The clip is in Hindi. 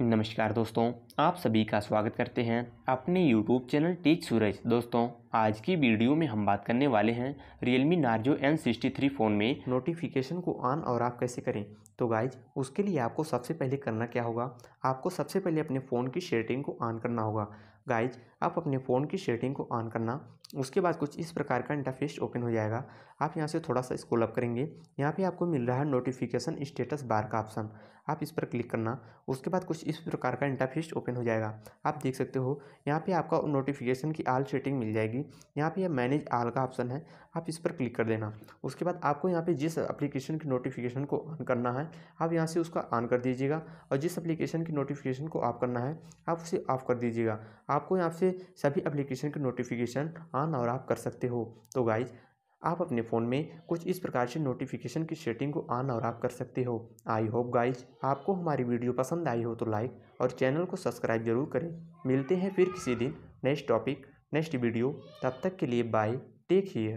नमस्कार दोस्तों आप सभी का स्वागत करते हैं अपने YouTube चैनल टीच सूरज दोस्तों आज की वीडियो में हम बात करने वाले हैं Realme Narzo N63 फ़ोन में नोटिफिकेशन को ऑन और आप कैसे करें तो गाइज उसके लिए आपको सबसे पहले करना क्या होगा आपको सबसे पहले अपने फ़ोन की शेटिंग को ऑन करना होगा गाइज आप अपने फ़ोन की शेटिंग को ऑन करना उसके बाद कुछ इस प्रकार का इंटरफेस ओपन हो जाएगा आप यहाँ से थोड़ा सा स्कोल अप करेंगे यहाँ पर आपको मिल रहा है नोटिफिकेशन स्टेटस बार का ऑप्शन आप इस पर क्लिक करना उसके बाद कुछ इस प्रकार का इंटरफेस ओपन हो जाएगा आप देख सकते हो यहाँ पे आपका नोटिफिकेशन की आल सेटिंग मिल जाएगी यहाँ पे यह मैनेज आल का ऑप्शन है आप इस पर क्लिक कर देना उसके बाद आपको यहाँ पे जिस एप्लीकेशन की नोटिफिकेशन को ऑन करना है आप यहाँ से उसका ऑन कर दीजिएगा और जिस एप्लीकेशन की नोटिफिकेशन को ऑफ करना है आप उसे ऑफ कर दीजिएगा आपको यहाँ से सभी अप्लीकेशन की नोटिफिकेशन ऑन और ऑफ कर सकते हो तो गाइज आप अपने फ़ोन में कुछ इस प्रकार से नोटिफिकेशन की सेटिंग को ऑन और ऑफ कर सकते हो आई होप गाइज आपको हमारी वीडियो पसंद आई हो तो लाइक और चैनल को सब्सक्राइब जरूर करें मिलते हैं फिर किसी दिन नेक्स्ट टॉपिक नेक्स्ट वीडियो तब तक के लिए बाय टेक केयर